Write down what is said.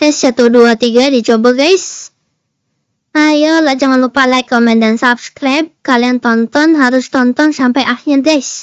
Tes 1, 2, 3 dicoba guys. Ayolah jangan lupa like, comment, dan subscribe. Kalian tonton harus tonton sampai akhir guys.